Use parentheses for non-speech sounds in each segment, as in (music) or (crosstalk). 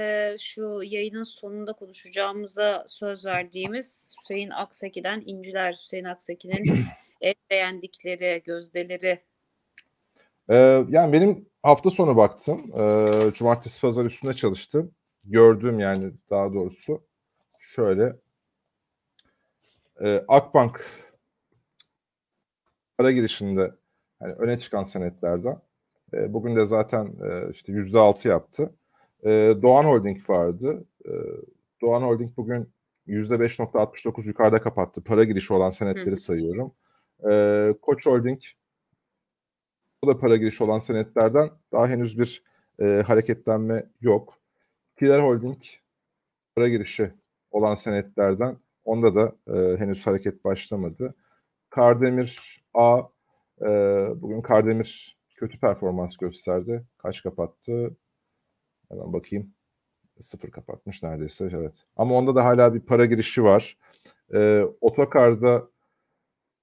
e, şu yayının sonunda konuşacağımıza söz verdiğimiz Hüseyin Akseki'den İnciler, Hüseyin Akseki'nin en (clears throat) beğendikleri, gözdeleri. Ee, yani benim hafta sonu baktım. Ee, cumartesi pazar üstünde çalıştım. Gördüğüm yani daha doğrusu şöyle. Ee, Akbank para girişinde yani öne çıkan senetlerden. Ee, bugün de zaten e, işte altı yaptı. Ee, Doğan Holding vardı. Ee, Doğan Holding bugün %5.69 yukarıda kapattı. Para girişi olan senetleri sayıyorum. Ee, Koç Holding bu da para girişi olan senetlerden daha henüz bir e, hareketlenme yok. Kiler Holding para girişi olan senetlerden onda da e, henüz hareket başlamadı. Kardemir A e, bugün Kardemir kötü performans gösterdi. Kaç kapattı? Hemen bakayım. Sıfır kapatmış neredeyse evet. Ama onda da hala bir para girişi var. Ee, otokarda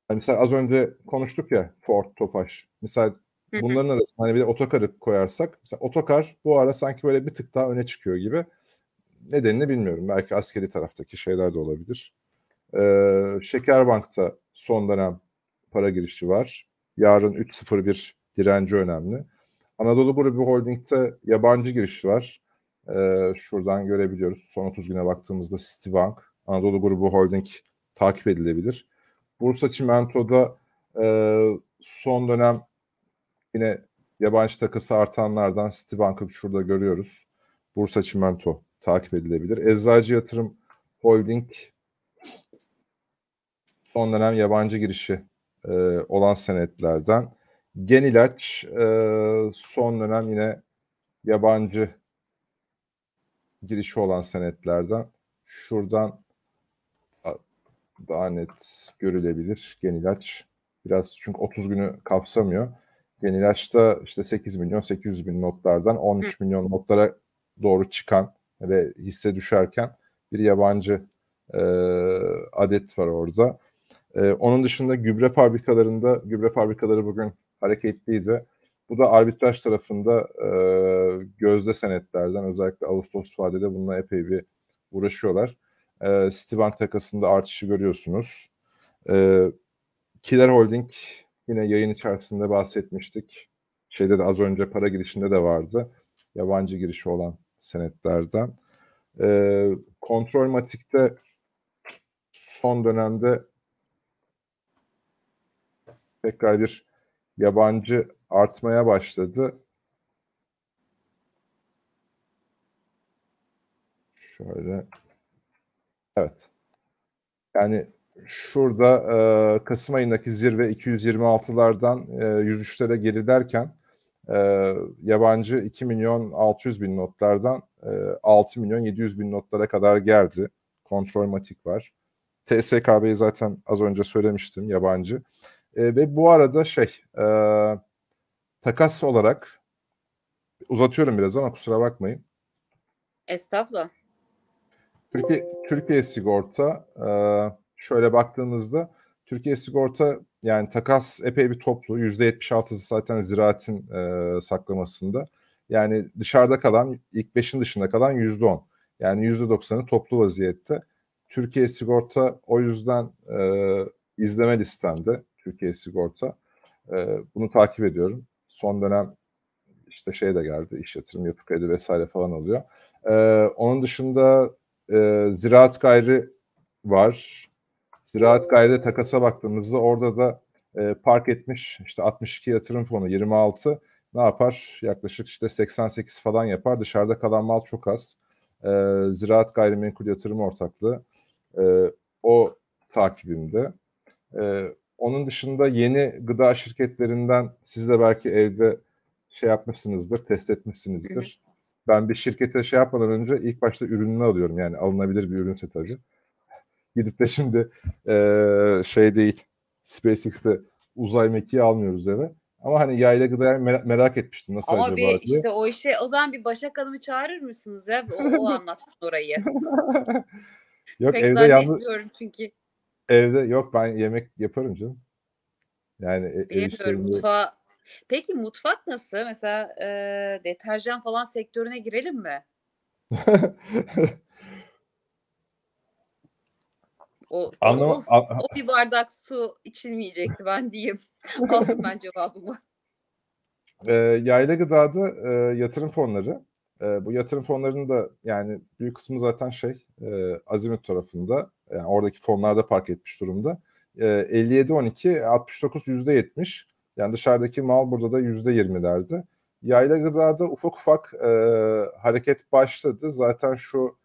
hani mesela az önce konuştuk ya Ford, Tofaş. Mesela bunların arasında hani bir de otokarı koyarsak mesela otokar bu ara sanki böyle bir tık daha öne çıkıyor gibi. Nedenini bilmiyorum. Belki askeri taraftaki şeyler de olabilir. Ee, Şekerbank'ta son dönem para girişi var. Yarın 3.01 direnci önemli. Anadolu Grubu Holding'de yabancı giriş var. Ee, şuradan görebiliyoruz. Son 30 güne baktığımızda Citibank, Anadolu Grubu Holding takip edilebilir. Bursa Çimento'da e, son dönem yine yabancı takısı artanlardan Citibank'ı şurada görüyoruz. Bursa Çimento takip edilebilir. Eczacı Yatırım Holding son dönem yabancı girişi e, olan senetlerden. Gen ilaç e, son dönem yine yabancı girişi olan senetlerden. Şuradan daha net görülebilir gen ilaç. Biraz çünkü 30 günü kapsamıyor. Gen ilaçta işte 8 milyon 800 bin notlardan 13 milyon notlara doğru çıkan ve hisse düşerken bir yabancı e, adet var orada. E, onun dışında gübre fabrikalarında, gübre fabrikaları bugün hareketliyiz. Bu da arbitraj tarafında e, gözde senetlerden özellikle Ağustos vadede bununla epey bir uğraşıyorlar. E, Citibank takasında artışı görüyorsunuz. E, Kiler Holding yine yayın içerisinde bahsetmiştik. Şeyde de az önce para girişinde de vardı. Yabancı girişi olan senetlerden. E, kontrol matikte son dönemde tekrar bir yabancı artmaya başladı. Şöyle. Evet. Yani şurada e, Kasım ayındaki zirve 226'lardan e, 103'lere gerilerken e, yabancı 2 milyon 600 bin notlardan e, 6 milyon 700 bin notlara kadar geldi. Kontrol matik var. TSKB'yi zaten az önce söylemiştim yabancı. E, ve bu arada şey e, takas olarak uzatıyorum biraz ama kusura bakmayın. Estağfurullah. Türkiye, Türkiye Sigorta e, şöyle baktığımızda Türkiye Sigorta yani takas epey bir toplu. %76'sı zaten ziraatin e, saklamasında. Yani dışarıda kalan, ilk beşin dışında kalan %10. Yani %90'ı toplu vaziyette. Türkiye Sigorta o yüzden e, izleme listemde. Türkiye Sigorta. E, bunu takip ediyorum. Son dönem işte şey de geldi, iş yatırım, yapı kredi vesaire falan oluyor. E, onun dışında e, ziraat gayri var. Ziraat gayri takasa baktığımızda orada da e, park etmiş işte 62 yatırım fonu 26 ne yapar? Yaklaşık işte 88 falan yapar. Dışarıda kalan mal çok az. E, Ziraat Gayrimenkul Yatırım Ortaklığı e, o takibimde. E, onun dışında yeni gıda şirketlerinden siz de belki evde şey yapmışsınızdır, test etmişsinizdir. Evet. Ben bir şirkete şey yapmadan önce ilk başta ürününü alıyorum. Yani alınabilir bir ürünse tabii. (laughs) Gidip de şimdi e, şey değil, SpaceX'te uzay mekiği almıyoruz eve. Ama hani yayla gıdaya mer- merak etmiştim nasıl Ama acaba bir, diye. işte o işe o zaman bir Başak Hanım'ı çağırır mısınız ya? O, o anlatsın orayı. (laughs) Yok Pek evde yalnız çünkü. Evde yok ben yemek yaparım canım. Yani e- ev Bilemiyorum işlerinde mutfağa. Peki mutfak nasıl? Mesela e, deterjan falan sektörüne girelim mi? O, o, o, o bir bardak su içilmeyecekti ben diyeyim. (laughs) Aldım ben cevabımı. e, yayla gıdada e, yatırım fonları e, bu yatırım fonlarının da yani büyük kısmı zaten şey e, Azimut tarafında yani oradaki fonlarda park etmiş durumda. E, 57-12 69 %70 yani dışarıdaki mal burada da %20'lerde. Yayla gıdada ufak ufak e, hareket başladı. Zaten şu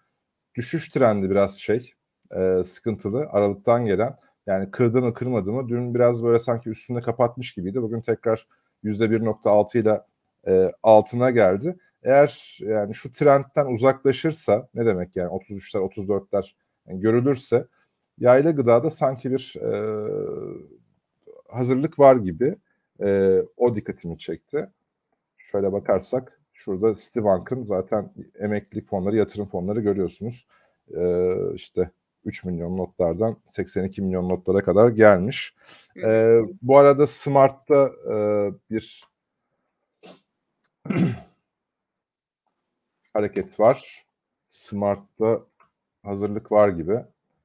düşüş trendi biraz şey e, sıkıntılı aralıktan gelen. Yani kırdı mı kırmadı mı dün biraz böyle sanki üstünde kapatmış gibiydi. Bugün tekrar %1.6 ile e, altına geldi eğer yani şu trendten uzaklaşırsa ne demek yani 33'ler 34'ler yani görülürse yayla gıdada sanki bir e, hazırlık var gibi e, o dikkatimi çekti. Şöyle bakarsak şurada Citibank'ın zaten emeklilik fonları, yatırım fonları görüyorsunuz. E, işte 3 milyon notlardan 82 milyon notlara kadar gelmiş. E, bu arada Smart'ta e, bir (clears throat) (clears throat) hareket var. Smart'ta hazırlık var gibi.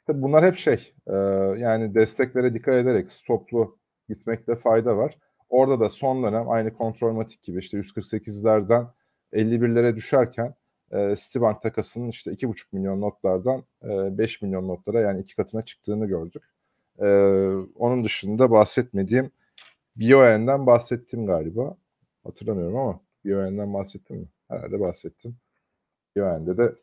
Tabi bunlar hep şey e, yani desteklere dikkat ederek stoplu gitmekte fayda var. Orada da son dönem aynı kontrolmatik gibi işte 148'lerden 51'lere düşerken e, Stibank takasının işte 2,5 milyon notlardan e, 5 milyon notlara yani iki katına çıktığını gördük. E, onun dışında bahsetmediğim BioN'den bahsettim galiba. Hatırlamıyorum ama BioN'den bahsettim mi? Herhalde bahsettim. Yemen'de de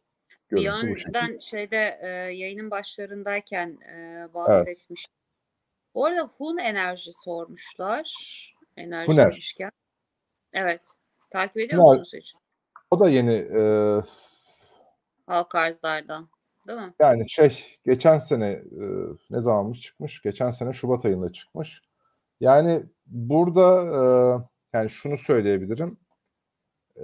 bir an ben şeyde e, yayının başlarındayken e, bahsetmiştim. Evet. Bu arada Hun Enerji sormuşlar. Enerji Huner. demişken. Evet. Takip ediyor Huner. musunuz hiç? O da yeni e, halk arzlardan. Değil mi? Yani şey geçen sene e, ne zamanmış çıkmış? Geçen sene Şubat ayında çıkmış. Yani burada e, yani şunu söyleyebilirim.